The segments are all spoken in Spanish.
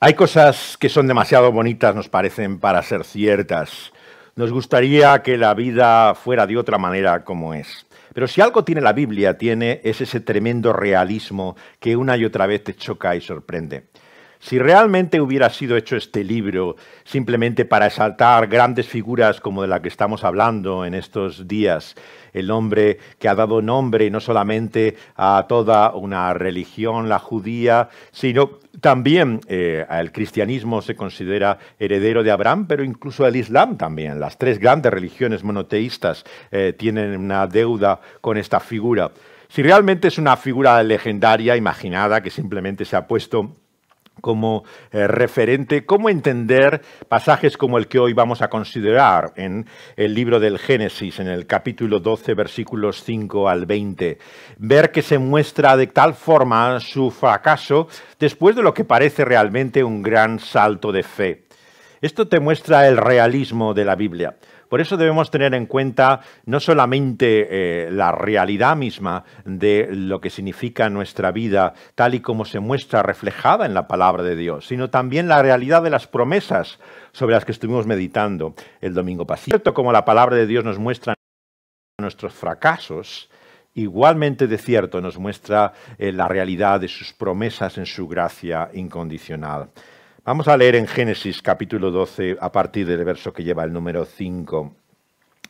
Hay cosas que son demasiado bonitas, nos parecen, para ser ciertas. Nos gustaría que la vida fuera de otra manera como es. Pero si algo tiene la Biblia, tiene es ese tremendo realismo que una y otra vez te choca y sorprende. Si realmente hubiera sido hecho este libro simplemente para exaltar grandes figuras como de la que estamos hablando en estos días, el hombre que ha dado nombre no solamente a toda una religión, la judía, sino también eh, al cristianismo se considera heredero de Abraham, pero incluso el Islam también. Las tres grandes religiones monoteístas eh, tienen una deuda con esta figura. Si realmente es una figura legendaria, imaginada, que simplemente se ha puesto como eh, referente, cómo entender pasajes como el que hoy vamos a considerar en el libro del Génesis, en el capítulo 12, versículos 5 al 20. Ver que se muestra de tal forma su fracaso después de lo que parece realmente un gran salto de fe. Esto te muestra el realismo de la Biblia. Por eso debemos tener en cuenta no solamente eh, la realidad misma de lo que significa nuestra vida tal y como se muestra reflejada en la palabra de Dios, sino también la realidad de las promesas sobre las que estuvimos meditando el domingo pasado. Cierto, como la palabra de Dios nos muestra nuestros fracasos, igualmente de cierto nos muestra eh, la realidad de sus promesas en su gracia incondicional. Vamos a leer en Génesis capítulo 12 a partir del verso que lleva el número 5.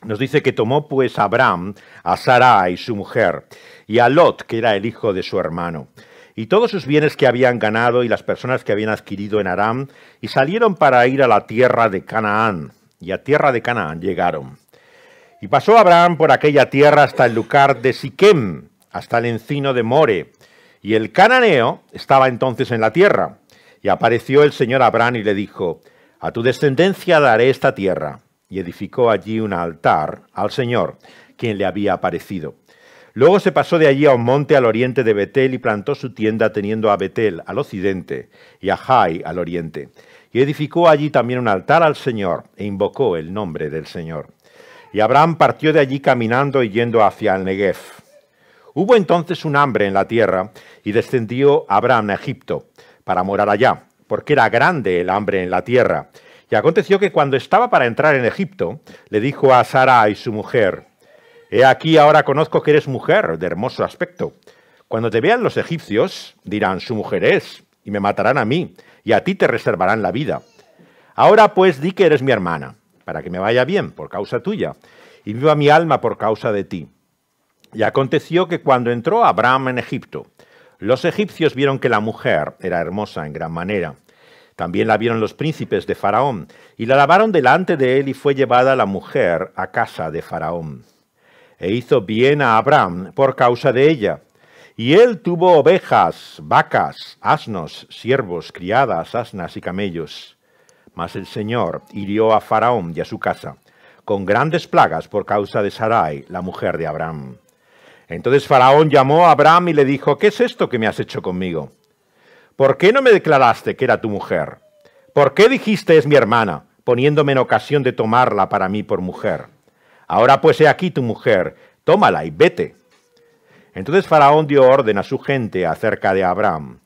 Nos dice que tomó pues Abraham a y su mujer, y a Lot, que era el hijo de su hermano, y todos sus bienes que habían ganado y las personas que habían adquirido en Aram, y salieron para ir a la tierra de Canaán, y a tierra de Canaán llegaron. Y pasó Abraham por aquella tierra hasta el lugar de Siquem, hasta el encino de More, y el cananeo estaba entonces en la tierra. Y apareció el señor Abraham y le dijo, A tu descendencia daré esta tierra. Y edificó allí un altar al Señor, quien le había aparecido. Luego se pasó de allí a un monte al oriente de Betel y plantó su tienda teniendo a Betel al occidente y a Jai al oriente. Y edificó allí también un altar al Señor e invocó el nombre del Señor. Y Abraham partió de allí caminando y yendo hacia el Negev. Hubo entonces un hambre en la tierra y descendió Abraham a Egipto para morar allá, porque era grande el hambre en la tierra. Y aconteció que cuando estaba para entrar en Egipto, le dijo a Sara y su mujer, He aquí ahora conozco que eres mujer de hermoso aspecto. Cuando te vean los egipcios, dirán, su mujer es, y me matarán a mí, y a ti te reservarán la vida. Ahora pues di que eres mi hermana, para que me vaya bien por causa tuya, y viva mi alma por causa de ti. Y aconteció que cuando entró Abraham en Egipto, los egipcios vieron que la mujer era hermosa en gran manera. También la vieron los príncipes de Faraón, y la lavaron delante de él, y fue llevada la mujer a casa de Faraón. E hizo bien a Abraham por causa de ella. Y él tuvo ovejas, vacas, asnos, siervos, criadas, asnas y camellos. Mas el Señor hirió a Faraón y a su casa, con grandes plagas por causa de Sarai, la mujer de Abraham. Entonces Faraón llamó a Abraham y le dijo, ¿qué es esto que me has hecho conmigo? ¿Por qué no me declaraste que era tu mujer? ¿Por qué dijiste es mi hermana, poniéndome en ocasión de tomarla para mí por mujer? Ahora pues he aquí tu mujer, tómala y vete. Entonces Faraón dio orden a su gente acerca de Abraham,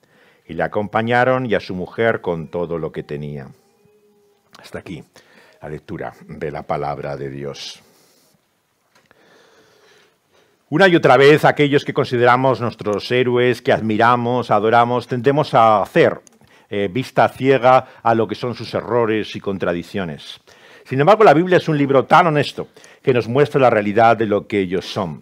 y le acompañaron y a su mujer con todo lo que tenía. Hasta aquí la lectura de la palabra de Dios. Una y otra vez, aquellos que consideramos nuestros héroes, que admiramos, adoramos, tendemos a hacer eh, vista ciega a lo que son sus errores y contradicciones. Sin embargo, la Biblia es un libro tan honesto que nos muestra la realidad de lo que ellos son.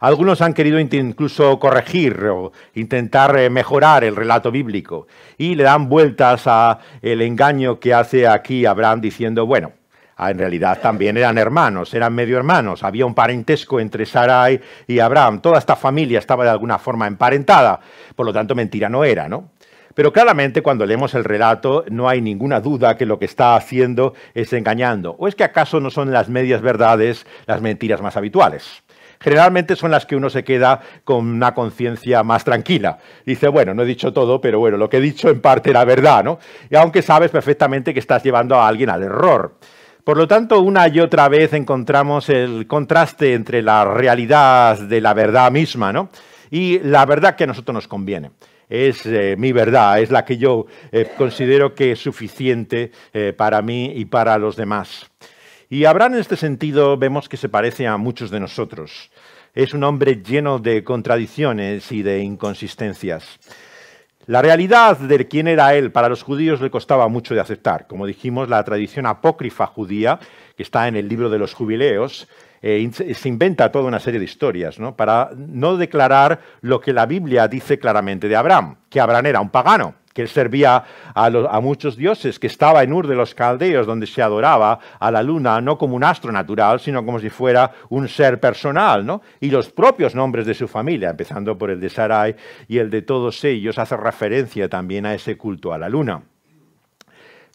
Algunos han querido incluso corregir o intentar eh, mejorar el relato bíblico y le dan vueltas a el engaño que hace aquí Abraham diciendo, bueno, Ah, en realidad también eran hermanos, eran medio hermanos, había un parentesco entre Sarai y Abraham, toda esta familia estaba de alguna forma emparentada, por lo tanto mentira no era, ¿no? Pero claramente cuando leemos el relato no hay ninguna duda que lo que está haciendo es engañando. ¿O es que acaso no son las medias verdades las mentiras más habituales? generalmente son las que uno se queda con una conciencia más tranquila. Dice, bueno, no he dicho todo, pero bueno, lo que he dicho en parte era verdad, ¿no? Y aunque sabes perfectamente que estás llevando a alguien al error. Por lo tanto, una y otra vez encontramos el contraste entre la realidad de la verdad misma y la verdad que a nosotros nos conviene. Es eh, mi verdad, es la que yo eh, considero que es suficiente eh, para mí y para los demás. Y Abraham en este sentido vemos que se parece a muchos de nosotros. Es un hombre lleno de contradicciones y de inconsistencias. La realidad de quién era él para los judíos le costaba mucho de aceptar. Como dijimos, la tradición apócrifa judía, que está en el libro de los jubileos, eh, se inventa toda una serie de historias ¿no? para no declarar lo que la Biblia dice claramente de Abraham, que Abraham era un pagano que él servía a, a, muchos dioses, que estaba en Ur de los Caldeos, donde se adoraba a la luna, no como un astro natural, sino como si fuera un ser personal, ¿no? Y los propios nombres de su familia, empezando por el de Sarai y el de todos ellos, hace referencia también a ese culto a la luna.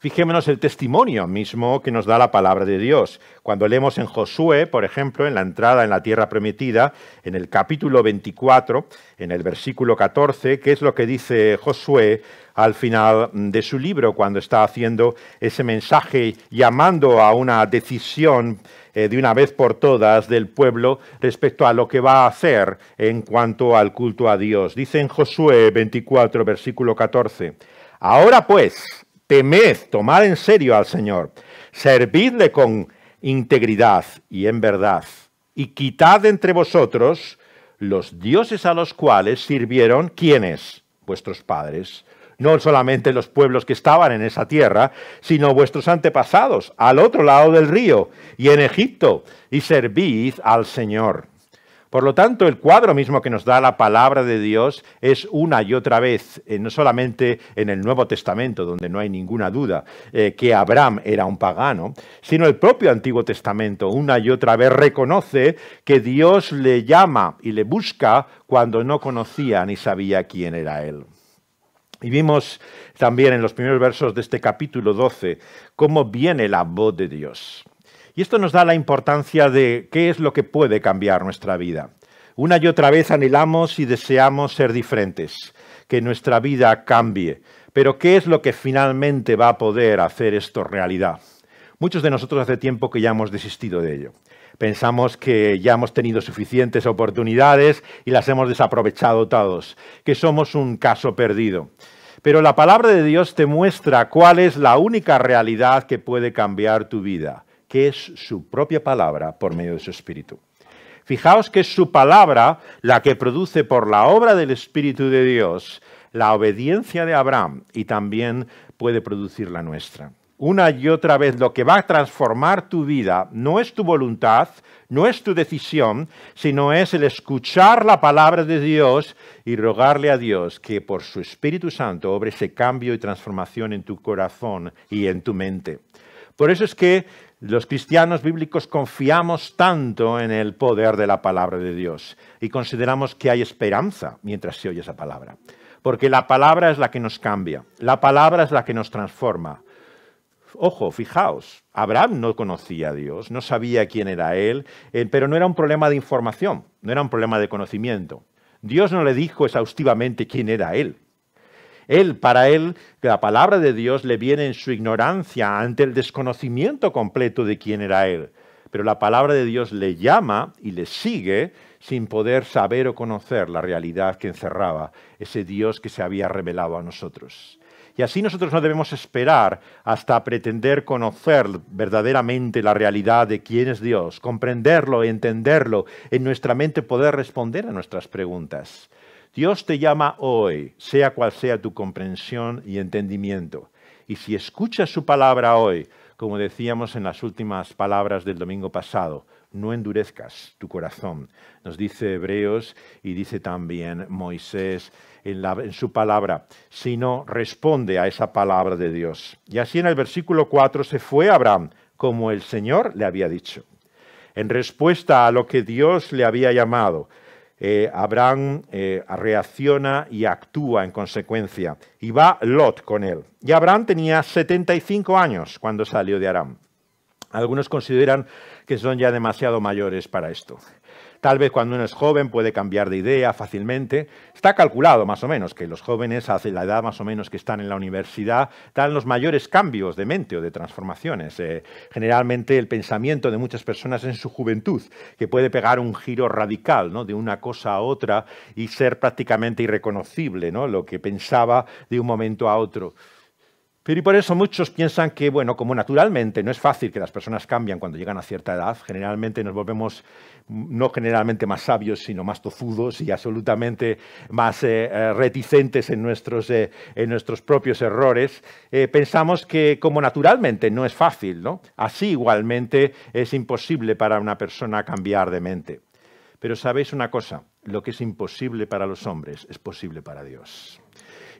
Fijémonos el testimonio mismo que nos da la palabra de Dios. Cuando leemos en Josué, por ejemplo, en la entrada en la tierra prometida, en el capítulo 24, en el versículo 14, que es lo que dice Josué al final de su libro cuando está haciendo ese mensaje llamando a una decisión eh, de una vez por todas del pueblo respecto a lo que va a hacer en cuanto al culto a Dios? Dice en Josué 24, versículo 14, Ahora pues, Temed, tomar en serio al Señor, servidle con integridad y en verdad, y quitad entre vosotros los dioses a los cuales sirvieron quienes, vuestros padres, no solamente los pueblos que estaban en esa tierra, sino vuestros antepasados, al otro lado del río, y en Egipto, y servid al Señor. Por lo tanto, el cuadro mismo que nos da la palabra de Dios es una y otra vez, eh, no solamente en el Nuevo Testamento, donde no hay ninguna duda eh, que Abraham era un pagano, sino el propio Antiguo Testamento una y otra vez reconoce que Dios le llama y le busca cuando no conocía ni sabía quién era él. Y vimos también en los primeros versos de este capítulo 12 cómo viene la voz de Dios. Y esto nos da la importancia de qué es lo que puede cambiar nuestra vida. Una y otra vez anhelamos y deseamos ser diferentes, que nuestra vida cambie, pero ¿qué es lo que finalmente va a poder hacer esto realidad? Muchos de nosotros hace tiempo que ya hemos desistido de ello. Pensamos que ya hemos tenido suficientes oportunidades y las hemos desaprovechado todos, que somos un caso perdido. Pero la palabra de Dios te muestra cuál es la única realidad que puede cambiar tu vida que es su propia palabra por medio de su Espíritu. Fijaos que es su palabra la que produce por la obra del Espíritu de Dios la obediencia de Abraham y también puede producir la nuestra. Una y otra vez lo que va a transformar tu vida no es tu voluntad, no es tu decisión, sino es el escuchar la palabra de Dios y rogarle a Dios que por su Espíritu Santo obre ese cambio y transformación en tu corazón y en tu mente. Por eso es que los cristianos bíblicos confiamos tanto en el poder de la palabra de Dios y consideramos que hay esperanza mientras se oye esa palabra, porque la palabra es la que nos cambia, la palabra es la que nos transforma. Ojo, fijaos, Abraham no conocía a Dios, no sabía quién era él, eh, pero no era un problema de información, no era un problema de conocimiento. Dios no le dijo exhaustivamente quién era él, él, para él, la palabra de Dios le viene en su ignorancia, ante el desconocimiento completo de quién era él. Pero la palabra de Dios le llama y le sigue sin poder saber o conocer la realidad que encerraba ese Dios que se había revelado a nosotros. Y así nosotros no debemos esperar hasta pretender conocer verdaderamente la realidad de quién es Dios, comprenderlo, entenderlo, en nuestra mente poder responder a nuestras preguntas. Dios te llama hoy, sea cual sea tu comprensión y entendimiento. Y si escuchas su palabra hoy, como decíamos en las últimas palabras del domingo pasado, no endurezcas tu corazón. Nos dice Hebreos y dice también Moisés en, su palabra, sino responde a esa palabra de Dios. Y así en el versículo 4 se fue Abraham, como el Señor le había dicho, en respuesta a lo que Dios le había llamado eh, Abraham eh, reacciona y actúa en consecuencia. Y va Lot con él. Y Abraham tenía 75 años cuando salió de Aram. Algunos consideran que son ya demasiado mayores para esto. Tal vez cuando uno es joven puede cambiar de idea fácilmente. Está calculado más o menos que los jóvenes, hace la edad más o menos que están en la universidad, dan los mayores cambios de mente o de transformaciones. Eh, generalmente el pensamiento de muchas personas en su juventud, que puede pegar un giro radical de una cosa a otra y ser prácticamente irreconocible lo que pensaba de un momento a otro. Pero y por eso muchos piensan que, bueno, como naturalmente no es fácil que las personas cambian cuando llegan a cierta edad, generalmente nos volvemos no generalmente más sabios, sino más tozudos y absolutamente más eh, eh, reticentes eh, en nuestros, propios errores, pensamos que como naturalmente no es fácil, ¿no? así igualmente es imposible para una persona cambiar de mente. Pero sabéis una cosa, lo que es imposible para los hombres es posible para Dios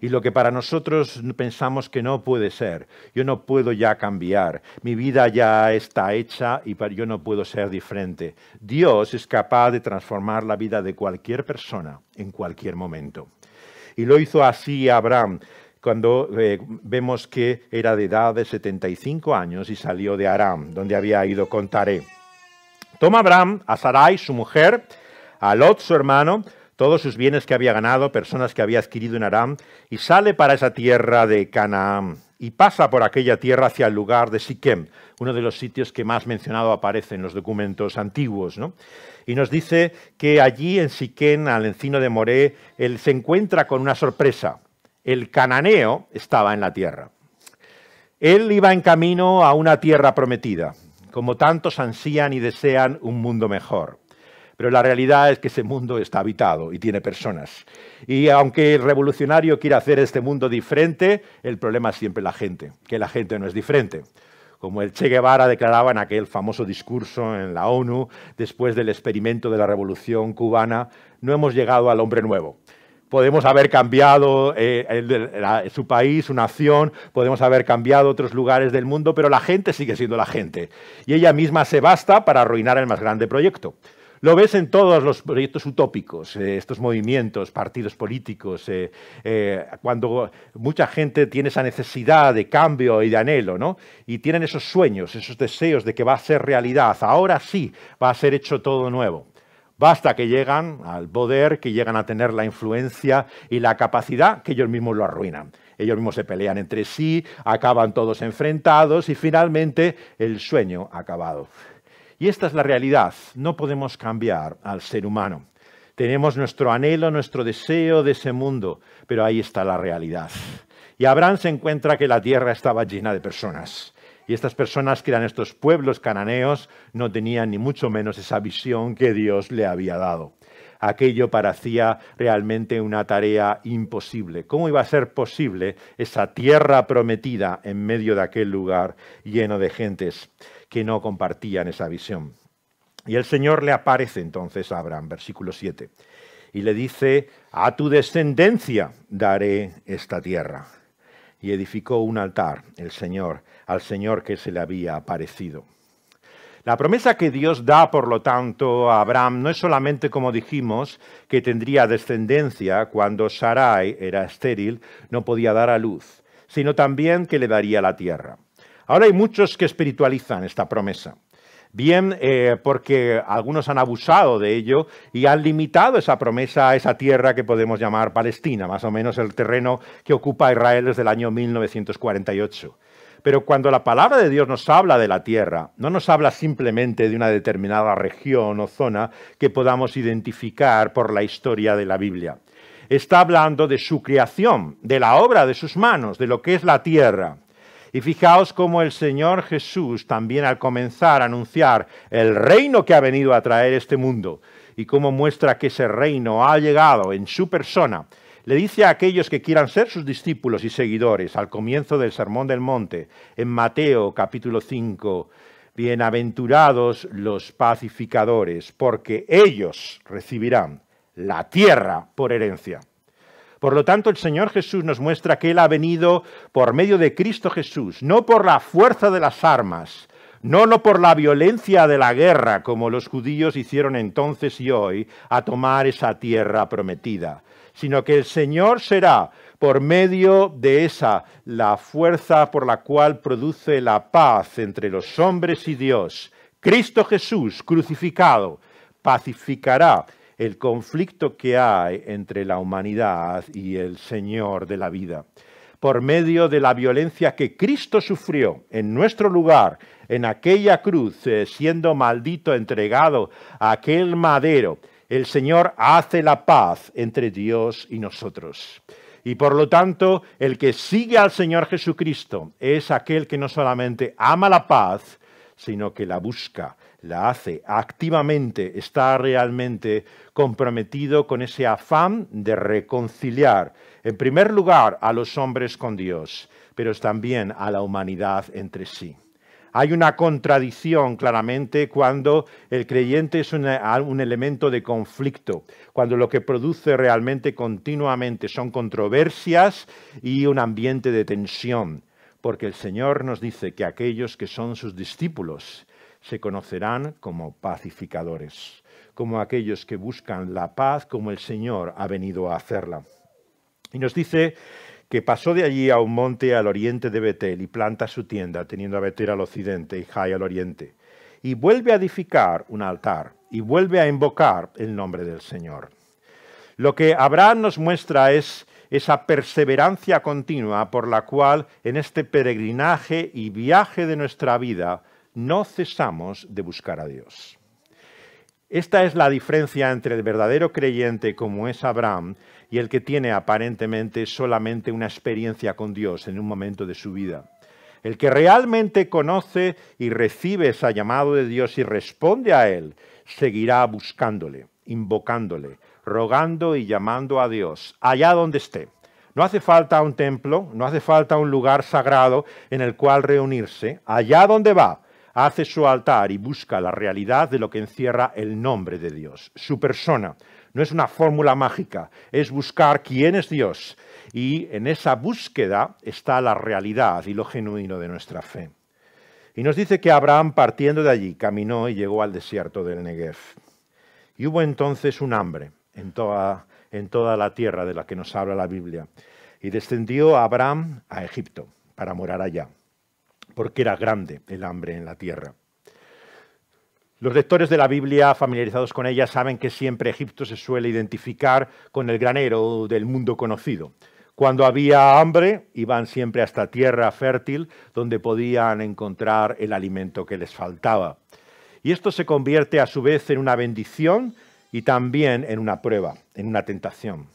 y lo que para nosotros pensamos que no puede ser. Yo no puedo ya cambiar, mi vida ya está hecha y yo no puedo ser diferente. Dios es capaz de transformar la vida de cualquier persona en cualquier momento. Y lo hizo así Abraham cuando eh, vemos que era de edad de 75 años y salió de Aram, donde había ido con Taré. Toma Abraham a Sarai, su mujer, a Lot, su hermano, todos sus bienes que había ganado, personas que había adquirido en Aram, y sale para esa tierra de Canaán y pasa por aquella tierra hacia el lugar de Siquem, uno de los sitios que más mencionado aparece en los documentos antiguos. Y nos dice que allí en Siquem, al encino de Moré, él se encuentra con una sorpresa. El cananeo estaba en la tierra. Él iba en camino a una tierra prometida, como tantos ansían y desean un mundo mejor. Pero la realidad es que ese mundo está habitado y tiene personas. Y aunque el revolucionario quiera hacer este mundo diferente, el problema es siempre la gente, que la gente no es diferente. Como el Che Guevara declaraba en aquel famoso discurso en la ONU, después del experimento de la revolución cubana, no hemos llegado al hombre nuevo podemos haber cambiado eh, su país, su nación, podemos haber cambiado otros lugares del mundo, pero la gente sigue siendo la gente. Y ella misma se basta para arruinar el más grande proyecto. Lo ves en todos los proyectos utópicos, eh, estos movimientos, partidos políticos, eh, eh, cuando mucha gente tiene esa necesidad de cambio y de anhelo, ¿no? Y tienen esos sueños, esos deseos de que va a ser realidad, ahora sí va a ser hecho todo nuevo. Basta que llegan al poder, que llegan a tener la influencia y la capacidad que ellos mismos lo arruinan. Ellos mismos se pelean entre sí, acaban todos enfrentados y finalmente el sueño ha acabado. Y esta es la realidad. No podemos cambiar al ser humano. Tenemos nuestro anhelo, nuestro deseo de ese mundo, pero ahí está la realidad. Y Abraham se encuentra que la tierra estaba llena de personas. Y estas personas que eran estos pueblos cananeos no tenían ni mucho menos esa visión que Dios le había dado. Aquello parecía realmente una tarea imposible. ¿Cómo iba a ser posible esa tierra prometida en medio de aquel lugar lleno de gentes? que no compartían esa visión. Y el Señor le aparece entonces a Abraham, versículo 7, y le dice, a tu descendencia daré esta tierra. Y edificó un altar el Señor, al Señor que se le había aparecido. La promesa que Dios da, por lo tanto, a Abraham no es solamente, como dijimos, que tendría descendencia cuando Sarai era estéril, no podía dar a luz, sino también que le daría la tierra. Ahora hay muchos que espiritualizan esta promesa. Bien, eh, porque algunos han abusado de ello y han limitado esa promesa a esa tierra que podemos llamar Palestina, más o menos el terreno que ocupa Israel desde el año 1948. Pero cuando la palabra de Dios nos habla de la tierra, no nos habla simplemente de una determinada región o zona que podamos identificar por la historia de la Biblia. Está hablando de su creación, de la obra de sus manos, de lo que es la tierra. Y fijaos cómo el Señor Jesús también al comenzar a anunciar el reino que ha venido a traer este mundo y cómo muestra que ese reino ha llegado en su persona, le dice a aquellos que quieran ser sus discípulos y seguidores al comienzo del Sermón del Monte, en Mateo capítulo 5, Bienaventurados los pacificadores, porque ellos recibirán la tierra por herencia. Por lo tanto, el Señor Jesús nos muestra que Él ha venido por medio de Cristo Jesús, no por la fuerza de las armas, no, no por la violencia de la guerra, como los judíos hicieron entonces y hoy, a tomar esa tierra prometida, sino que el Señor será por medio de esa la fuerza por la cual produce la paz entre los hombres y Dios. Cristo Jesús crucificado pacificará el conflicto que hay entre la humanidad y el Señor de la vida, por medio de la violencia que Cristo sufrió en nuestro lugar, en aquella cruz, eh, siendo maldito, entregado a aquel madero, el Señor hace la paz entre Dios y nosotros. Y por lo tanto, el que sigue al Señor Jesucristo es aquel que no solamente ama la paz, sino que la busca, la hace activamente, está realmente comprometido con ese afán de reconciliar, en primer lugar, a los hombres con Dios, pero también a la humanidad entre sí. Hay una contradicción claramente cuando el creyente es un elemento de conflicto, cuando lo que produce realmente continuamente son controversias y un ambiente de tensión, porque el Señor nos dice que aquellos que son sus discípulos, se conocerán como pacificadores, como aquellos que buscan la paz como el Señor ha venido a hacerla. Y nos dice que pasó de allí a un monte al oriente de Betel y planta su tienda, teniendo a Betel al occidente y Jai al oriente, y vuelve a edificar un altar y vuelve a invocar el nombre del Señor. Lo que Abraham nos muestra es esa perseverancia continua por la cual en este peregrinaje y viaje de nuestra vida no cesamos de buscar a Dios. Esta es la diferencia entre el verdadero creyente como es Abraham y el que tiene aparentemente solamente una experiencia con Dios en un momento de su vida. El que realmente conoce y recibe ese llamado de Dios y responde a él, seguirá buscándole, invocándole, rogando y llamando a Dios, allá donde esté. No hace falta un templo, no hace falta un lugar sagrado en el cual reunirse. Allá donde va, hace su altar y busca la realidad de lo que encierra el nombre de Dios, su persona. No es una fórmula mágica, es buscar quién es Dios. Y en esa búsqueda está la realidad y lo genuino de nuestra fe. Y nos dice que Abraham, partiendo de allí, caminó y llegó al desierto del Negev. Y hubo entonces un hambre en toda, la tierra de la que nos habla la Biblia. Y descendió Abraham a Egipto para morar allá porque era grande el hambre en la tierra. Los lectores de la Biblia familiarizados con ella saben que siempre Egipto se suele identificar con el granero del mundo conocido. Cuando había hambre, iban siempre hasta tierra fértil donde podían encontrar el alimento que les faltaba. Y esto se convierte a su vez en una bendición y también en una prueba, en una tentación.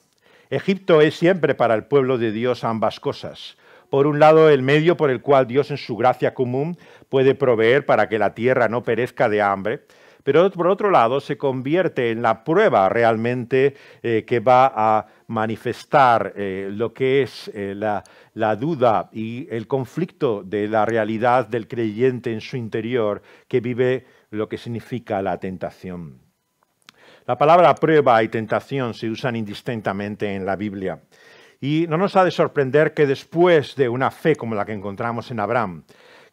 Egipto es siempre para el pueblo de Dios ambas cosas, por un lado, el medio por el cual Dios en su gracia común puede proveer para que la tierra no perezca de hambre, pero por otro lado se convierte en la prueba realmente eh, que va a manifestar eh, lo que es eh, la, duda y el conflicto de la realidad del creyente en su interior que vive lo que significa la tentación. La palabra prueba y tentación se usan indistintamente en la Biblia. Y no nos ha de sorprender que después de una fe como la que encontramos en Abraham,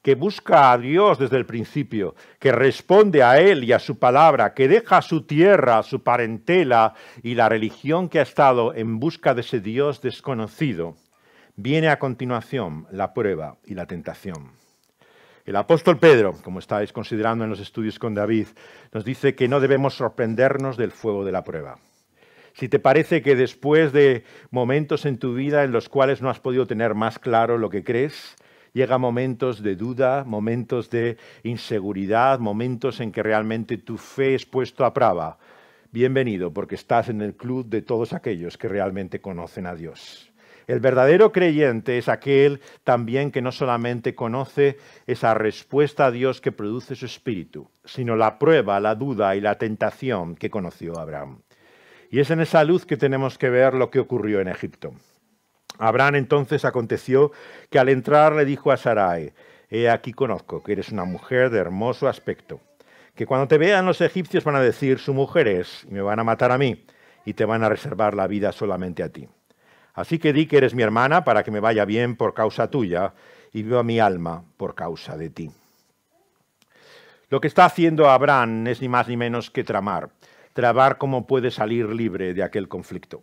que busca a Dios desde el principio, que responde a Él y a su palabra, que deja su tierra, su parentela y la religión que ha estado en busca de ese Dios desconocido, viene a continuación la prueba y la tentación. El apóstol Pedro, como estáis considerando en los estudios con David, nos dice que no debemos sorprendernos del fuego de la prueba. Si te parece que después de momentos en tu vida en los cuales no has podido tener más claro lo que crees, llega momentos de duda, momentos de inseguridad, momentos en que realmente tu fe es puesto a prueba. Bienvenido, porque estás en el club de todos aquellos que realmente conocen a Dios. El verdadero creyente es aquel también que no solamente conoce esa respuesta a Dios que produce su espíritu, sino la prueba, la duda y la tentación que conoció Abraham. Y es en esa luz que tenemos que ver lo que ocurrió en Egipto. Abraham entonces aconteció que al entrar le dijo a Sarai, He aquí conozco que eres una mujer de hermoso aspecto, que cuando te vean los egipcios van a decir, su mujer es, y me van a matar a mí, y te van a reservar la vida solamente a ti. Así que di que eres mi hermana para que me vaya bien por causa tuya, y viva mi alma por causa de ti. Lo que está haciendo Abraham es ni más ni menos que tramar trabar cómo puede salir libre de aquel conflicto.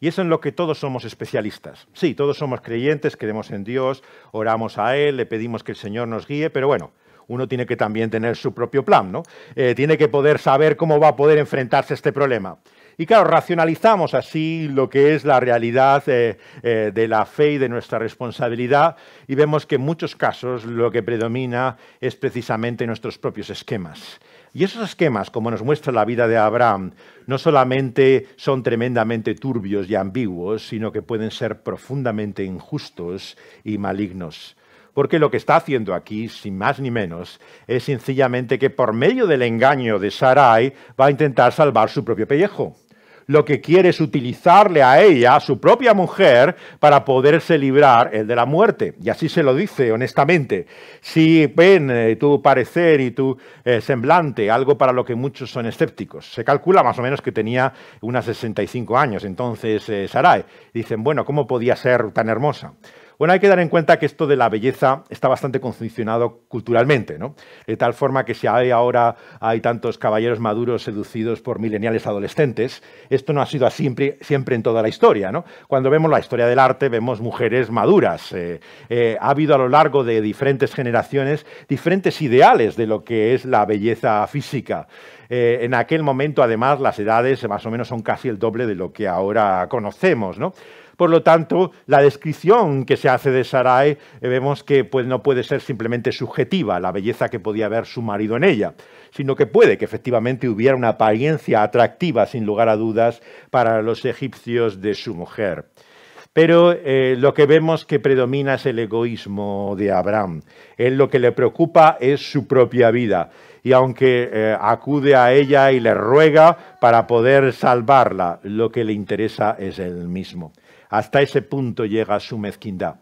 Y eso en lo que todos somos especialistas. Sí, todos somos creyentes, creemos en Dios, oramos a Él, le pedimos que el Señor nos guíe, pero bueno, uno tiene que también tener su propio plan, ¿no? Eh, tiene que poder saber cómo va a poder enfrentarse a este problema. Y claro, racionalizamos así lo que es la realidad eh, eh, de la fe y de nuestra responsabilidad y vemos que en muchos casos lo que predomina es precisamente nuestros propios esquemas y esos esquemas, como nos muestra la vida de Abraham, no solamente son tremendamente turbios y ambiguos, sino que pueden ser profundamente injustos y malignos. Porque lo que está haciendo aquí, sin más ni menos, es sencillamente que por medio del engaño de Sarai va a intentar salvar su propio pellejo lo que quiere es utilizarle a ella, a su propia mujer, para poderse librar el de la muerte. Y así se lo dice honestamente. Si ven eh, tu parecer y tu eh, semblante, algo para lo que muchos son escépticos. Se calcula más o menos que tenía unas 65 años entonces eh, Sarai. Dicen, bueno, ¿cómo podía ser tan hermosa? Bueno, hay que dar en cuenta que esto de la belleza está bastante condicionado culturalmente, De tal forma que si hay ahora hay tantos caballeros maduros seducidos por mileniales adolescentes, esto no ha sido así siempre, en toda la historia, Cuando vemos la historia del arte, vemos mujeres maduras. Eh, eh, ha habido a lo largo de diferentes generaciones diferentes ideales de lo que es la belleza física. Eh, en aquel momento, además, las edades más o menos son casi el doble de lo que ahora conocemos, ¿no? Por lo tanto, la descripción que se hace de Sarai eh, vemos que pues, no puede ser simplemente subjetiva, la belleza que podía ver su marido en ella, sino que puede que efectivamente hubiera una apariencia atractiva, sin lugar a dudas, para los egipcios de su mujer. Pero eh, lo que vemos que predomina es el egoísmo de Abraham. Él lo que le preocupa es su propia vida. Y aunque eh, acude a ella y le ruega para poder salvarla, lo que le interesa es él mismo. Hasta ese punto llega su mezquindad.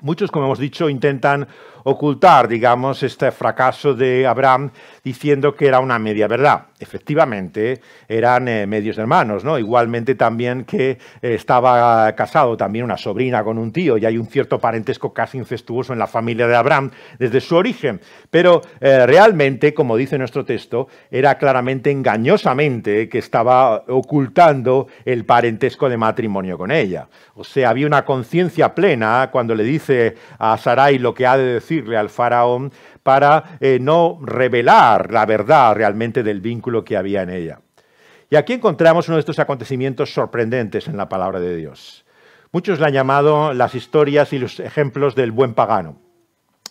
Muchos, como hemos dicho, intentan ocultar, digamos, este fracaso de Abraham diciendo que era una media verdad. Efectivamente, eran eh, medios hermanos, ¿no? Igualmente también que eh, estaba casado también una sobrina con un tío y hay un cierto parentesco casi incestuoso en la familia de Abraham desde su origen. Pero eh, realmente, como dice nuestro texto, era claramente engañosamente que estaba ocultando el parentesco de matrimonio con ella. O sea, había una conciencia plena cuando le dice a Sarai lo que ha de decir al faraón para eh, no revelar la verdad realmente del vínculo que había en ella. Y aquí encontramos uno de estos acontecimientos sorprendentes en la palabra de Dios. Muchos la han llamado las historias y los ejemplos del buen pagano.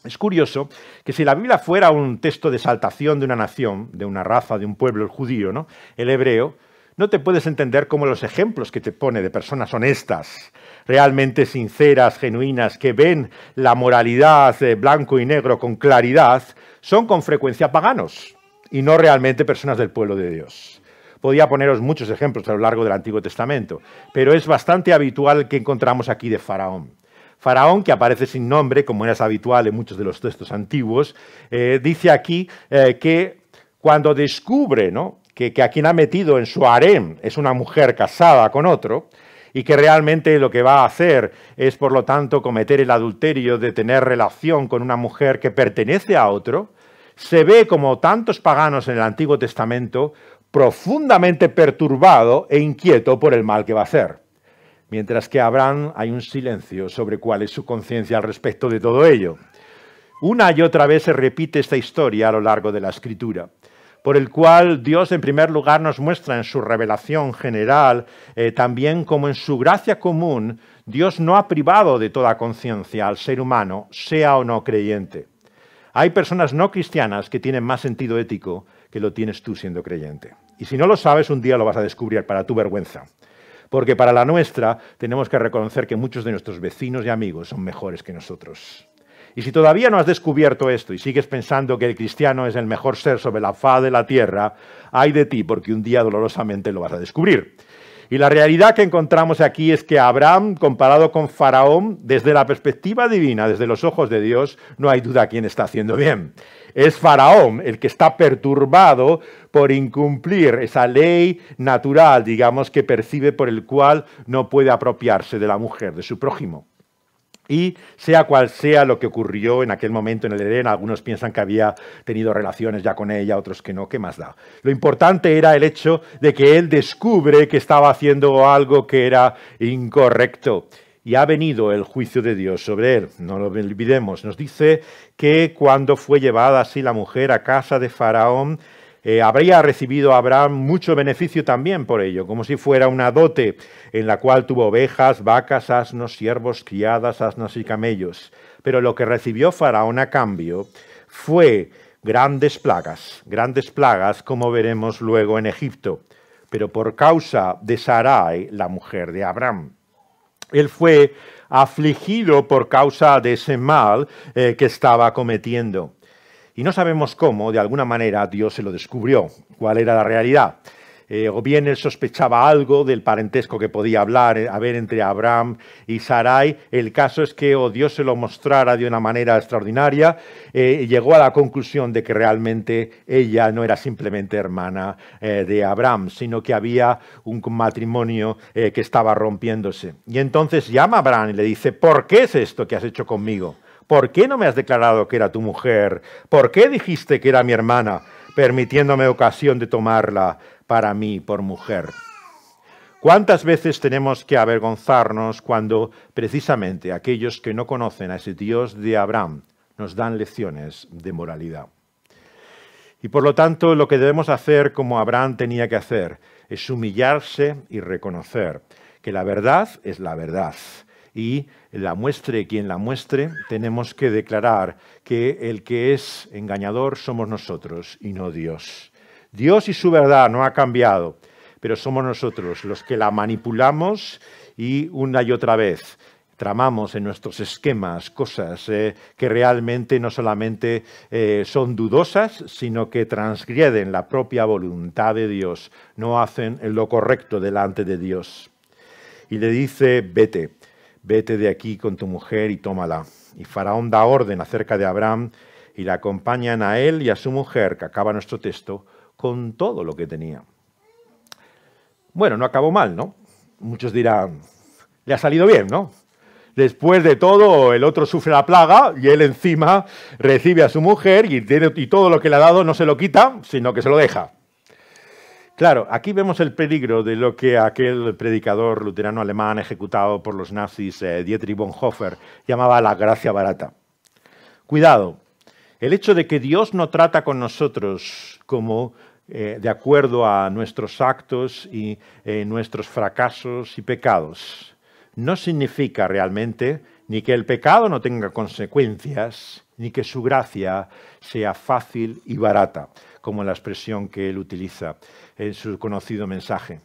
Es curioso que si la Biblia fuera un texto de exaltación de una nación, de una raza, de un pueblo, el judío, ¿no? el hebreo, no te puedes entender cómo los ejemplos que te pone de personas honestas, realmente sinceras, genuinas, que ven la moralidad de eh, blanco y negro con claridad, son con frecuencia paganos y no realmente personas del pueblo de Dios. Podía poneros muchos ejemplos a lo largo del Antiguo Testamento, pero es bastante habitual que encontramos aquí de Faraón. Faraón, que aparece sin nombre, como era habitual en muchos de los textos antiguos, eh, dice aquí eh, que cuando descubre ¿no? que, a quien ha metido en su harem es una mujer casada con otro, y que realmente lo que va a hacer es, por lo tanto, cometer el adulterio de tener relación con una mujer que pertenece a otro, se ve como tantos paganos en el Antiguo Testamento profundamente perturbado e inquieto por el mal que va a hacer. Mientras que Abraham hay un silencio sobre cuál es su conciencia al respecto de todo ello. Una y otra vez se repite esta historia a lo largo de la escritura por el cual Dios en primer lugar nos muestra en su revelación general, eh, también como en su gracia común, Dios no ha privado de toda conciencia al ser humano, sea o no creyente. Hay personas no cristianas que tienen más sentido ético que lo tienes tú siendo creyente. Y si no lo sabes, un día lo vas a descubrir para tu vergüenza. Porque para la nuestra tenemos que reconocer que muchos de nuestros vecinos y amigos son mejores que nosotros. Y si todavía no has descubierto esto y sigues pensando que el cristiano es el mejor ser sobre la faz de la tierra, hay de ti porque un día dolorosamente lo vas a descubrir. Y la realidad que encontramos aquí es que Abraham, comparado con Faraón, desde la perspectiva divina, desde los ojos de Dios, no hay duda quién está haciendo bien. Es Faraón el que está perturbado por incumplir esa ley natural, digamos, que percibe por el cual no puede apropiarse de la mujer de su prójimo. Y sea cual sea lo que ocurrió en aquel momento en el Edén, algunos piensan que había tenido relaciones ya con ella, otros que no, ¿qué más da? Lo importante era el hecho de que él descubre que estaba haciendo algo que era incorrecto. Y ha venido el juicio de Dios sobre él, no lo olvidemos. Nos dice que cuando fue llevada así la mujer a casa de Faraón, eh, habría recibido Abraham mucho beneficio también por ello, como si fuera una dote en la cual tuvo ovejas, vacas, asnos, siervos, criadas, asnos y camellos. Pero lo que recibió Faraón a cambio fue grandes plagas, grandes plagas como veremos luego en Egipto, pero por causa de Sarai, la mujer de Abraham. Él fue afligido por causa de ese mal eh, que estaba cometiendo. Y no sabemos cómo, de alguna manera, Dios se lo descubrió, cuál era la realidad. Eh, o bien él sospechaba algo del parentesco que podía hablar, eh, haber entre Abraham y Sarai. El caso es que o Dios se lo mostrara de una manera extraordinaria, eh, y llegó a la conclusión de que realmente ella no era simplemente hermana de Abraham, sino que había un matrimonio que estaba rompiéndose. Y entonces llama a Abraham y le dice, ¿por qué es esto que has hecho conmigo? ¿Por qué no me has declarado que era tu mujer? ¿Por qué dijiste que era mi hermana, permitiéndome ocasión de tomarla para mí por mujer? ¿Cuántas veces tenemos que avergonzarnos cuando precisamente aquellos que no conocen a ese Dios de Abraham nos dan lecciones de moralidad? Y por lo tanto, lo que debemos hacer como Abraham tenía que hacer es humillarse y reconocer que la verdad es la verdad y la muestre quien la muestre, tenemos que declarar que el que es engañador somos nosotros y no Dios. Dios y su verdad no ha cambiado, pero somos nosotros los que la manipulamos y una y otra vez tramamos en nuestros esquemas cosas eh, que realmente no solamente eh, son dudosas, sino que transgreden la propia voluntad de Dios, no hacen lo correcto delante de Dios. Y le dice, vete, vete de aquí con tu mujer y tómala. Y Faraón da orden acerca de Abraham y la acompañan a él y a su mujer, que acaba nuestro texto, con todo lo que tenía. Bueno, no acabó mal, ¿no? Muchos dirán, le ha salido bien, ¿no? Después de todo, el otro sufre la plaga y él encima recibe a su mujer y, y todo lo que le ha dado no se lo quita, sino que se lo deja. Claro, aquí vemos el peligro de lo que aquel predicador luterano alemán ejecutado por los nazis, eh, Dietrich Bonhoeffer, llamaba la gracia barata. Cuidado, el hecho de que Dios no trata con nosotros como eh, de acuerdo a nuestros actos y eh, nuestros fracasos y pecados, no significa realmente ni que el pecado no tenga consecuencias, ni que su gracia sea fácil y barata como la expresión que él utiliza en su conocido mensaje.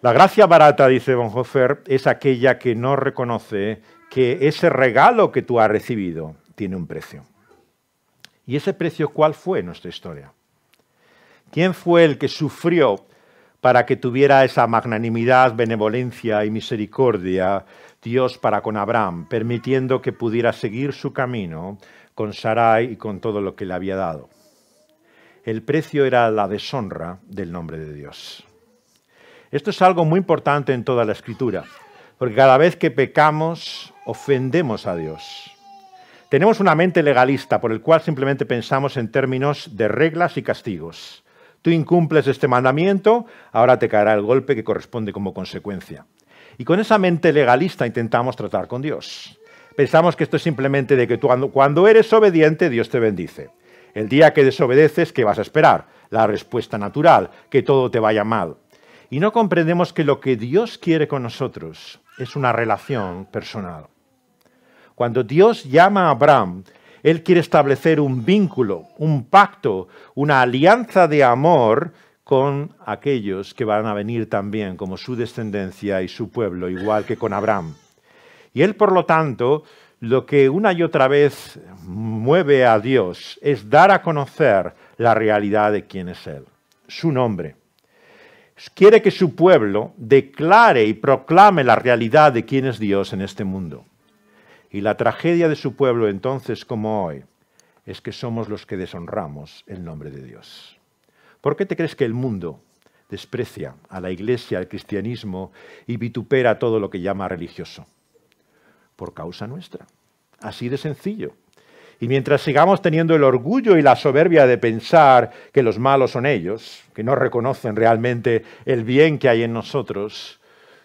La gracia barata, dice Bonhoeffer, es aquella que no reconoce que ese regalo que tú has recibido tiene un precio. ¿Y ese precio cuál fue en nuestra historia? ¿Quién fue el que sufrió para que tuviera esa magnanimidad, benevolencia y misericordia Dios para con Abraham, permitiendo que pudiera seguir su camino con Sarai y con todo lo que le había dado? el precio era la deshonra del nombre de Dios. Esto es algo muy importante en toda la escritura, porque cada vez que pecamos ofendemos a Dios. Tenemos una mente legalista por el cual simplemente pensamos en términos de reglas y castigos. Tú incumples este mandamiento, ahora te caerá el golpe que corresponde como consecuencia. Y con esa mente legalista intentamos tratar con Dios. Pensamos que esto es simplemente de que tú, cuando eres obediente, Dios te bendice. El día que desobedeces, ¿qué vas a esperar? La respuesta natural, que todo te vaya mal. Y no comprendemos que lo que Dios quiere con nosotros es una relación personal. Cuando Dios llama a Abraham, Él quiere establecer un vínculo, un pacto, una alianza de amor con aquellos que van a venir también como su descendencia y su pueblo, igual que con Abraham. Y Él, por lo tanto, lo que una y otra vez mueve a Dios es dar a conocer la realidad de quién es Él, su nombre. Quiere que su pueblo declare y proclame la realidad de quién es Dios en este mundo. Y la tragedia de su pueblo entonces como hoy es que somos los que deshonramos el nombre de Dios. ¿Por qué te crees que el mundo desprecia a la iglesia, al cristianismo y vitupera todo lo que llama religioso? por causa nuestra. Así de sencillo. Y mientras sigamos teniendo el orgullo y la soberbia de pensar que los malos son ellos, que no reconocen realmente el bien que hay en nosotros,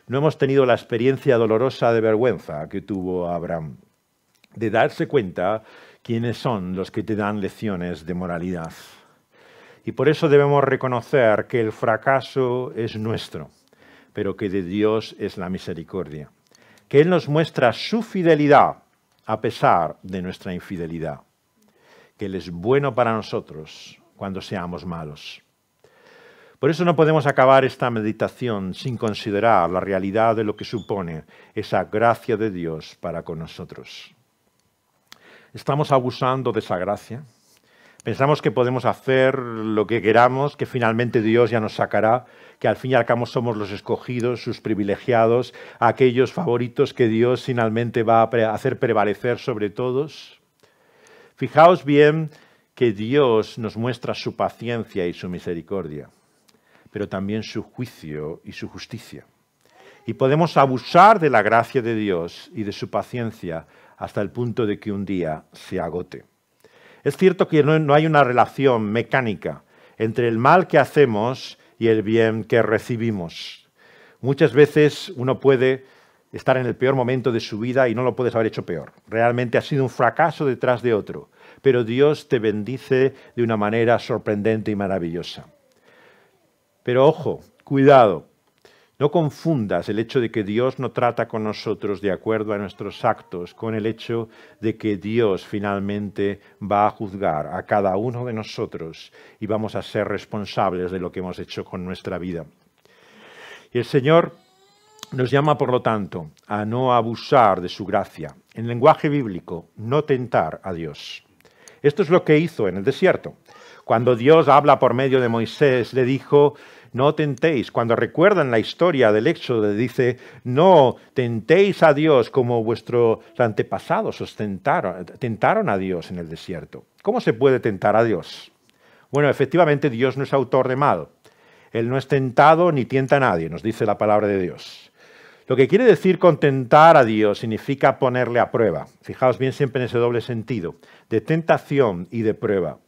no hemos tenido la experiencia dolorosa de vergüenza que tuvo Abraham, de darse cuenta quiénes son los que te dan lecciones de moralidad. Y por eso debemos reconocer que el fracaso es nuestro, pero que de Dios es la misericordia que Él nos muestra su fidelidad a pesar de nuestra infidelidad, que Él es bueno para nosotros cuando seamos malos. Por eso no podemos acabar esta meditación sin considerar la realidad de lo que supone esa gracia de Dios para con nosotros. ¿Estamos abusando de esa gracia? ¿Pensamos que podemos hacer lo que queramos, que finalmente Dios ya nos sacará que al fin y al cabo somos los escogidos, sus privilegiados, aquellos favoritos que Dios finalmente va a hacer prevalecer sobre todos. Fijaos bien que Dios nos muestra su paciencia y su misericordia, pero también su juicio y su justicia. Y podemos abusar de la gracia de Dios y de su paciencia hasta el punto de que un día se agote. Es cierto que no, hay una relación mecánica entre el mal que hacemos y el bien que recibimos. Muchas veces uno puede estar en el peor momento de su vida y no lo puedes haber hecho peor. Realmente ha sido un fracaso detrás de otro, pero Dios te bendice de una manera sorprendente y maravillosa. Pero ojo, cuidado, no confundas el hecho de que Dios no trata con nosotros de acuerdo a nuestros actos con el hecho de que Dios finalmente va a juzgar a cada uno de nosotros y vamos a ser responsables de lo que hemos hecho con nuestra vida. Y el Señor nos llama, por lo tanto, a no abusar de su gracia. En lenguaje bíblico, no tentar a Dios. Esto es lo que hizo en el desierto. Cuando Dios habla por medio de Moisés, le dijo, no tentéis. Cuando recuerdan la historia del Éxodo, dice, no tentéis a Dios como vuestros antepasados os tentaron, tentaron a Dios en el desierto. ¿Cómo se puede tentar a Dios? Bueno, efectivamente Dios no es autor de mal. Él no es tentado ni tienta a nadie, nos dice la palabra de Dios. Lo que quiere decir contentar a Dios significa ponerle a prueba. Fijaos bien siempre en ese doble sentido, de tentación y de prueba.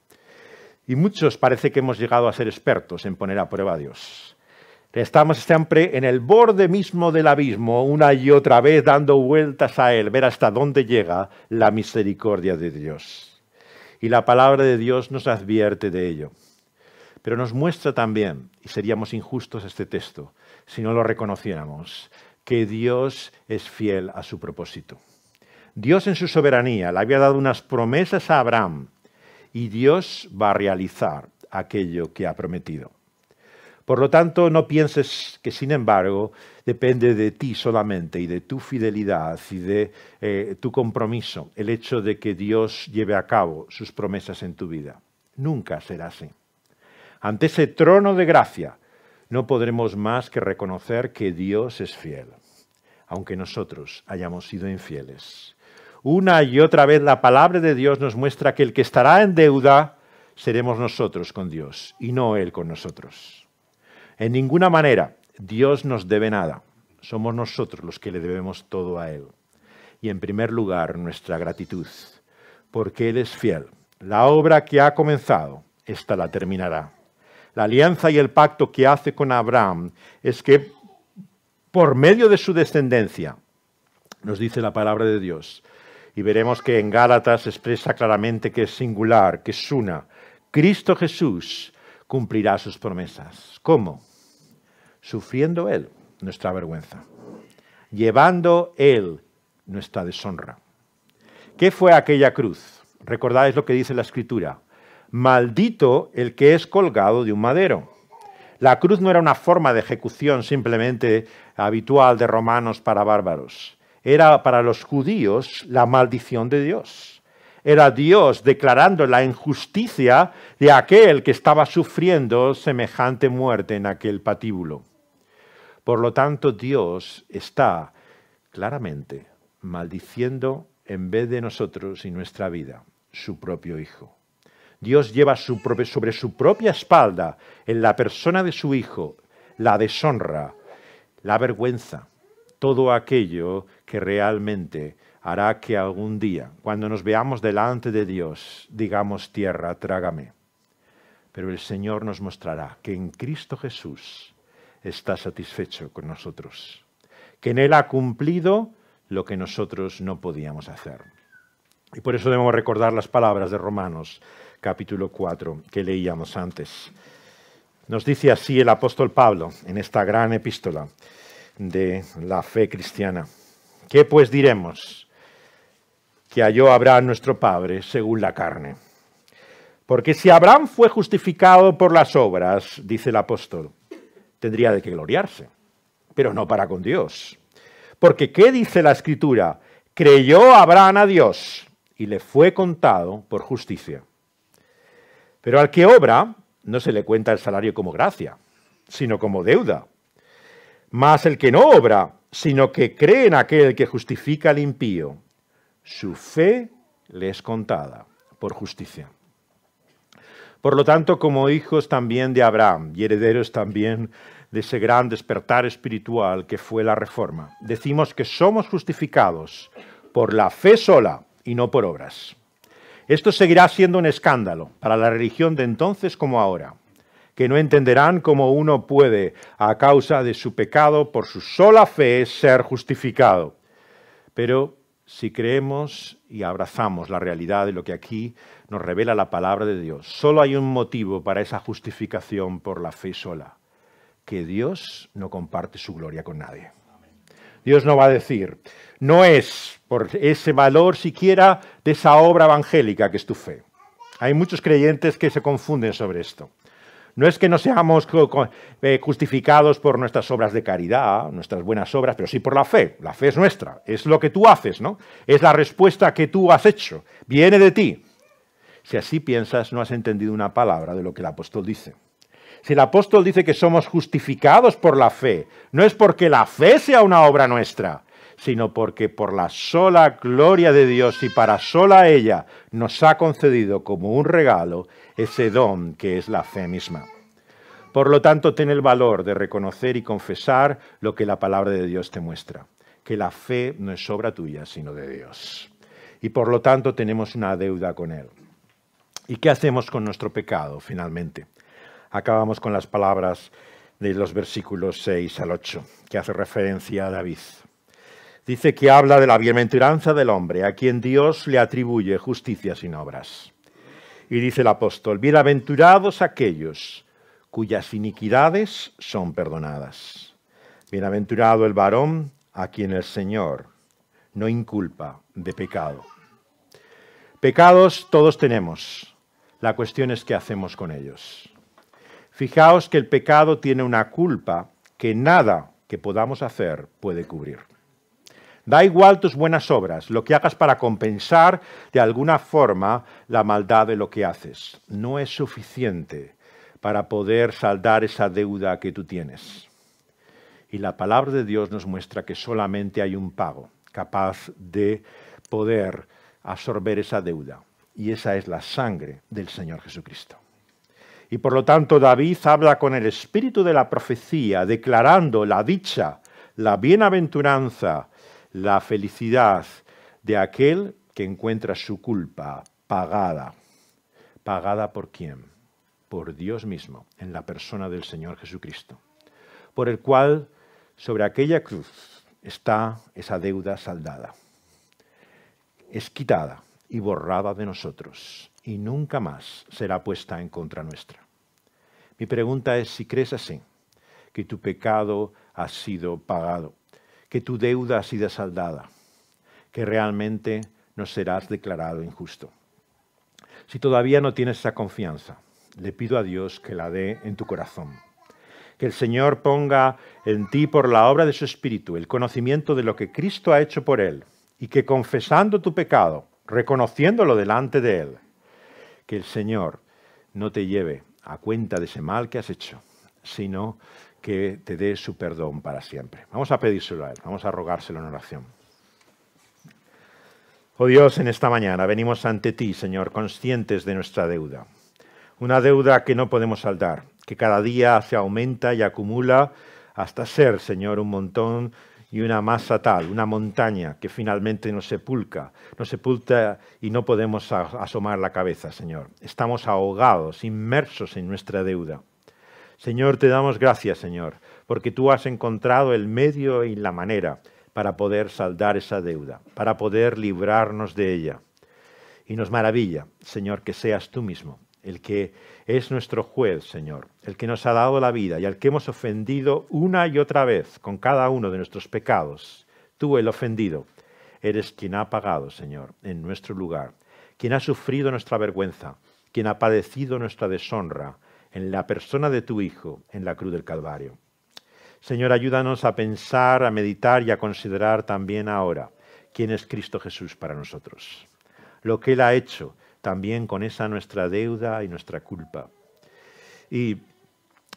Y muchos parece que hemos llegado a ser expertos en poner a prueba a Dios. Estamos siempre en el borde mismo del abismo, una y otra vez dando vueltas a Él, ver hasta dónde llega la misericordia de Dios. Y la palabra de Dios nos advierte de ello. Pero nos muestra también, y seríamos injustos este texto, si no lo reconociéramos, que Dios es fiel a su propósito. Dios en su soberanía le había dado unas promesas a Abraham y Dios va a realizar aquello que ha prometido. Por lo tanto, no pienses que, sin embargo, depende de ti solamente y de tu fidelidad y de eh, tu compromiso el hecho de que Dios lleve a cabo sus promesas en tu vida. Nunca será así. Ante ese trono de gracia, no podremos más que reconocer que Dios es fiel, aunque nosotros hayamos sido infieles. Una y otra vez la palabra de Dios nos muestra que el que estará en deuda seremos nosotros con Dios y no Él con nosotros. En ninguna manera Dios nos debe nada. Somos nosotros los que le debemos todo a Él. Y en primer lugar, nuestra gratitud, porque Él es fiel. La obra que ha comenzado, ésta la terminará. La alianza y el pacto que hace con Abraham es que por medio de su descendencia, nos dice la palabra de Dios, y veremos que en Gálatas expresa claramente que es singular, que es una. Cristo Jesús cumplirá sus promesas. ¿Cómo? Sufriendo Él nuestra vergüenza, llevando Él nuestra deshonra. ¿Qué fue aquella cruz? Recordáis lo que dice la Escritura. Maldito el que es colgado de un madero. La cruz no era una forma de ejecución simplemente habitual de romanos para bárbaros era para los judíos la maldición de Dios. Era Dios declarando la injusticia de aquel que estaba sufriendo semejante muerte en aquel patíbulo. Por lo tanto, Dios está claramente maldiciendo en vez de nosotros y nuestra vida, su propio Hijo. Dios lleva sobre su propia espalda, en la persona de su Hijo, la deshonra, la vergüenza, todo aquello que realmente hará que algún día, cuando nos veamos delante de Dios, digamos, tierra, trágame. Pero el Señor nos mostrará que en Cristo Jesús está satisfecho con nosotros, que en Él ha cumplido lo que nosotros no podíamos hacer. Y por eso debemos recordar las palabras de Romanos capítulo 4 que leíamos antes. Nos dice así el apóstol Pablo en esta gran epístola de la fe cristiana. ¿Qué pues diremos? Que halló Abraham nuestro Padre según la carne. Porque si Abraham fue justificado por las obras, dice el apóstol, tendría de qué gloriarse, pero no para con Dios. Porque ¿qué dice la escritura? Creyó Abraham a Dios y le fue contado por justicia. Pero al que obra no se le cuenta el salario como gracia, sino como deuda. Mas el que no obra sino que cree en aquel que justifica al impío. Su fe le es contada por justicia. Por lo tanto, como hijos también de Abraham y herederos también de ese gran despertar espiritual que fue la reforma, decimos que somos justificados por la fe sola y no por obras. Esto seguirá siendo un escándalo para la religión de entonces como ahora que no entenderán cómo uno puede, a causa de su pecado, por su sola fe, ser justificado. Pero si creemos y abrazamos la realidad de lo que aquí nos revela la palabra de Dios, solo hay un motivo para esa justificación por la fe sola, que Dios no comparte su gloria con nadie. Dios no va a decir, no es por ese valor siquiera de esa obra evangélica que es tu fe. Hay muchos creyentes que se confunden sobre esto. No es que no seamos eh, justificados por nuestras obras de caridad, nuestras buenas obras, pero sí por la fe. La fe es nuestra, es lo que tú haces, ¿no? Es la respuesta que tú has hecho, viene de ti. Si así piensas, no has entendido una palabra de lo que el apóstol dice. Si el apóstol dice que somos justificados por la fe, no es porque la fe sea una obra nuestra, sino porque por la sola gloria de Dios y para sola ella nos ha concedido como un regalo ese don que es la fe misma. Por lo tanto, ten el valor de reconocer y confesar lo que la palabra de Dios te muestra, que la fe no es obra tuya, sino de Dios. Y por lo tanto tenemos una deuda con Él. ¿Y qué hacemos con nuestro pecado finalmente? Acabamos con las palabras de los versículos 6 al 8, que hace referencia a David. Dice que habla de la bienaventuranza del hombre, a quien Dios le atribuye justicia sin obras. Y dice el apóstol, bienaventurados aquellos cuyas iniquidades son perdonadas. Bienaventurado el varón a quien el Señor no inculpa de pecado. Pecados todos tenemos. La cuestión es qué hacemos con ellos. Fijaos que el pecado tiene una culpa que nada que podamos hacer puede cubrir. Da igual tus buenas obras, lo que hagas para compensar de alguna forma la maldad de lo que haces. No es suficiente para poder saldar esa deuda que tú tienes. Y la palabra de Dios nos muestra que solamente hay un pago capaz de poder absorber esa deuda. Y esa es la sangre del Señor Jesucristo. Y por lo tanto David habla con el espíritu de la profecía, declarando la dicha, la bienaventuranza, la felicidad de aquel que encuentra su culpa pagada. ¿Pagada por quién? Por Dios mismo, en la persona del Señor Jesucristo, por el cual sobre aquella cruz está esa deuda saldada, es quitada y borrada de nosotros, y nunca más será puesta en contra nuestra. Mi pregunta es si crees así, que tu pecado ha sido pagado que tu deuda ha sido saldada, que realmente no serás declarado injusto. Si todavía no tienes esa confianza, le pido a Dios que la dé en tu corazón. Que el Señor ponga en ti por la obra de su Espíritu el conocimiento de lo que Cristo ha hecho por Él y que confesando tu pecado, reconociéndolo delante de Él, que el Señor no te lleve a cuenta de ese mal que has hecho, sino que te dé su perdón para siempre. Vamos a pedírselo a Él, vamos a rogárselo en oración. Oh Dios, en esta mañana venimos ante ti, Señor, conscientes de nuestra deuda. Una deuda que no podemos saldar, que cada día se aumenta y acumula hasta ser, Señor, un montón y una masa tal, una montaña que finalmente nos sepulca, nos sepulta y no podemos asomar la cabeza, Señor. Estamos ahogados, inmersos en nuestra deuda. Señor, te damos gracias, Señor, porque tú has encontrado el medio y la manera para poder saldar esa deuda, para poder librarnos de ella. Y nos maravilla, Señor, que seas tú mismo, el que es nuestro juez, Señor, el que nos ha dado la vida y al que hemos ofendido una y otra vez con cada uno de nuestros pecados. Tú, el ofendido, eres quien ha pagado, Señor, en nuestro lugar, quien ha sufrido nuestra vergüenza, quien ha padecido nuestra deshonra, en la persona de tu Hijo en la cruz del Calvario. Señor, ayúdanos a pensar, a meditar y a considerar también ahora quién es Cristo Jesús para nosotros, lo que Él ha hecho también con esa nuestra deuda y nuestra culpa. Y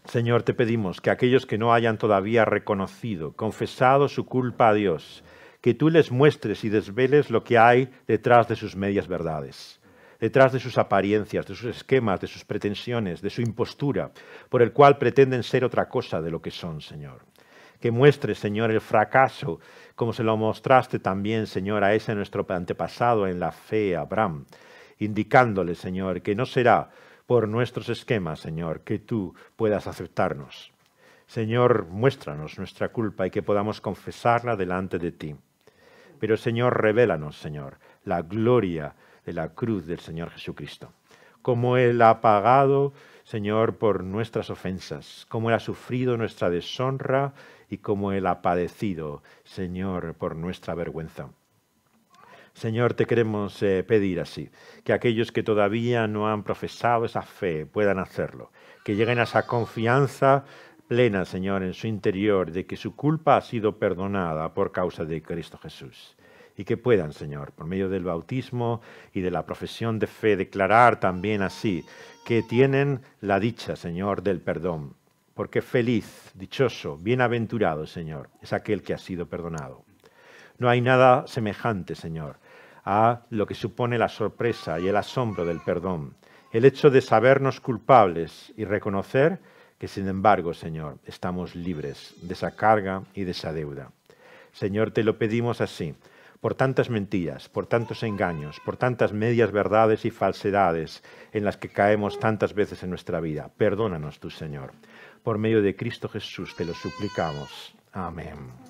Señor, te pedimos que aquellos que no hayan todavía reconocido, confesado su culpa a Dios, que tú les muestres y desveles lo que hay detrás de sus medias verdades detrás de sus apariencias, de sus esquemas, de sus pretensiones, de su impostura, por el cual pretenden ser otra cosa de lo que son, Señor. Que muestre, Señor, el fracaso, como se lo mostraste también, Señor, a ese nuestro antepasado en la fe, Abraham, indicándole, Señor, que no será por nuestros esquemas, Señor, que tú puedas aceptarnos. Señor, muéstranos nuestra culpa y que podamos confesarla delante de ti. Pero, Señor, revélanos, Señor, la gloria de la cruz del Señor Jesucristo. Como Él ha pagado, Señor, por nuestras ofensas, como Él ha sufrido nuestra deshonra y como Él ha padecido, Señor, por nuestra vergüenza. Señor, te queremos eh, pedir así, que aquellos que todavía no han profesado esa fe puedan hacerlo, que lleguen a esa confianza plena, Señor, en su interior, de que su culpa ha sido perdonada por causa de Cristo Jesús y que puedan, Señor, por medio del bautismo y de la profesión de fe, declarar también así que tienen la dicha, Señor, del perdón. Porque feliz, dichoso, bienaventurado, Señor, es aquel que ha sido perdonado. No hay nada semejante, Señor, a lo que supone la sorpresa y el asombro del perdón, el hecho de sabernos culpables y reconocer que, sin embargo, Señor, estamos libres de esa carga y de esa deuda. Señor, te lo pedimos así por tantas mentiras, por tantos engaños, por tantas medias verdades y falsedades en las que caemos tantas veces en nuestra vida. Perdónanos tu Señor. Por medio de Cristo Jesús te lo suplicamos. Amén.